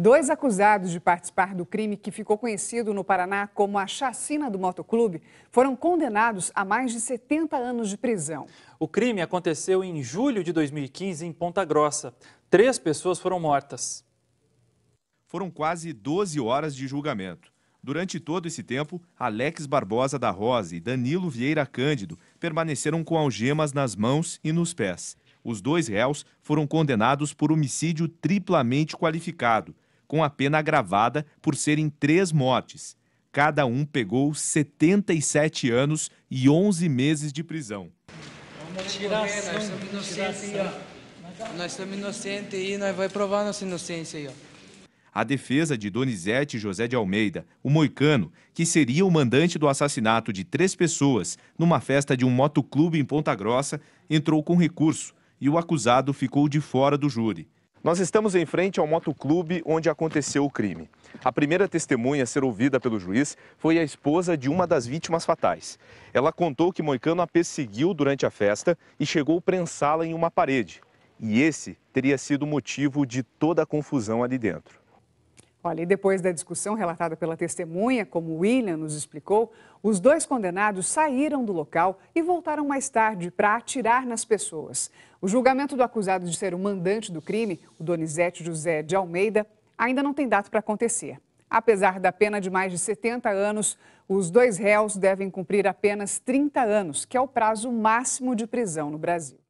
Dois acusados de participar do crime que ficou conhecido no Paraná como a chacina do motoclube foram condenados a mais de 70 anos de prisão. O crime aconteceu em julho de 2015 em Ponta Grossa. Três pessoas foram mortas. Foram quase 12 horas de julgamento. Durante todo esse tempo, Alex Barbosa da Rosa e Danilo Vieira Cândido permaneceram com algemas nas mãos e nos pés. Os dois réus foram condenados por homicídio triplamente qualificado, com a pena agravada por serem três mortes. Cada um pegou 77 anos e 11 meses de prisão. nós somos inocentes Nós inocentes nós vamos provar nossa inocência A defesa de Donizete José de Almeida, o moicano, que seria o mandante do assassinato de três pessoas numa festa de um motoclube em Ponta Grossa, entrou com recurso e o acusado ficou de fora do júri. Nós estamos em frente ao motoclube onde aconteceu o crime. A primeira testemunha a ser ouvida pelo juiz foi a esposa de uma das vítimas fatais. Ela contou que Moicano a perseguiu durante a festa e chegou a prensá-la em uma parede. E esse teria sido o motivo de toda a confusão ali dentro. Olha, e depois da discussão relatada pela testemunha, como William nos explicou, os dois condenados saíram do local e voltaram mais tarde para atirar nas pessoas. O julgamento do acusado de ser o mandante do crime, o Donizete José de Almeida, ainda não tem data para acontecer. Apesar da pena de mais de 70 anos, os dois réus devem cumprir apenas 30 anos, que é o prazo máximo de prisão no Brasil.